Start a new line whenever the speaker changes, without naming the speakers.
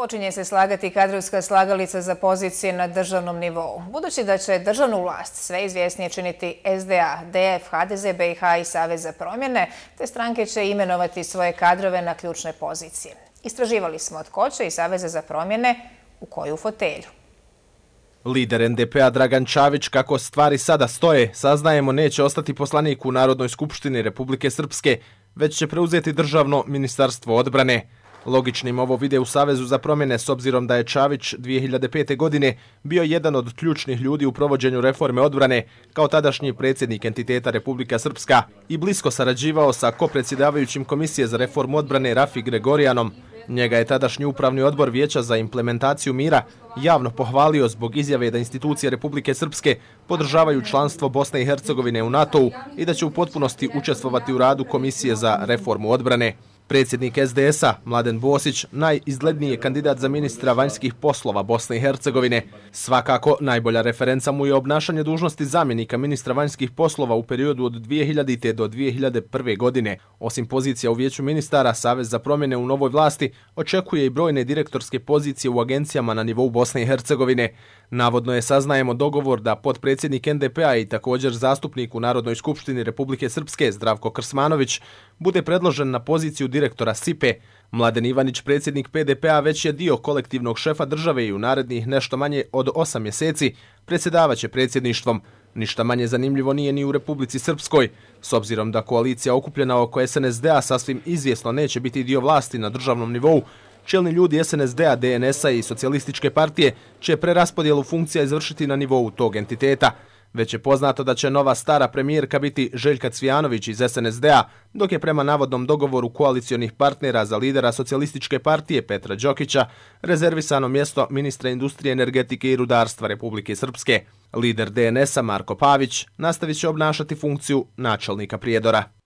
Počinje se slagati kadrovska slagalica za pozicije na državnom nivou. Budući da će državnu vlast sve izvjesnije činiti SDA, DF, HDZ, BiH i Savez za promjene, te stranke će imenovati svoje kadrove na ključne pozicije. Istraživali smo od koće i Saveza za promjene u koju fotelju.
Lider NDP-a Dragan Čavić, kako stvari sada stoje, saznajemo neće ostati poslanik u Narodnoj skupštini Republike Srpske, već će preuzeti državno ministarstvo odbrane. Logičnim ovo vide u Savezu za promjene s obzirom da je Čavić 2005. godine bio jedan od ključnih ljudi u provođenju reforme odbrane kao tadašnji predsjednik entiteta Republika Srpska i blisko sarađivao sa kopredsjedavajućim komisije za reformu odbrane Rafi Gregorijanom. Njega je tadašnji upravni odbor Vijeća za implementaciju mira javno pohvalio zbog izjave da institucije Republike Srpske podržavaju članstvo Bosne i Hercegovine u NATO-u i da će u potpunosti učestvovati u radu Komisije za reformu odbrane. Predsjednik SDS-a, Mladen Bosić, najizgledniji je kandidat za ministra vanjskih poslova Bosne i Hercegovine. Svakako, najbolja referenca mu je obnašanje dužnosti zamjenika ministra vanjskih poslova u periodu od 2000. do 2001. godine. Osim pozicija u vijeću ministara, Savez za promjene u novoj vlasti očekuje i brojne direktorske pozicije u agencijama na nivou Bosne i Hercegovine. Navodno je saznajemo dogovor da potpredsjednik NDP-a i također zastupnik u Narodnoj skupštini Republike Srpske, Zdravko Krsmanović, bude predložen na poziciju direktora SIPE. Mladen Ivanić, predsjednik PDP-a, već je dio kolektivnog šefa države i u narednih nešto manje od 8 mjeseci predsjedavaće predsjedništvom. Ništa manje zanimljivo nije ni u Republici Srpskoj. S obzirom da koalicija okupljena oko SNSD-a sasvim izvjesno neće biti dio vlasti na državnom nivou, čelni ljudi SNSD-a, DNS-a i socijalističke partije će preraspodjelu funkcija izvršiti na nivou tog entiteta. Već je poznato da će nova stara premijerka biti Željka Cvijanović iz SNSD-a, dok je prema navodnom dogovoru koalicijonih partnera za lidera socijalističke partije Petra Đokića rezervisano mjesto ministra industrije, energetike i rudarstva Republike Srpske. Lider DNS-a Marko Pavić nastavit će obnašati funkciju načelnika Prijedora.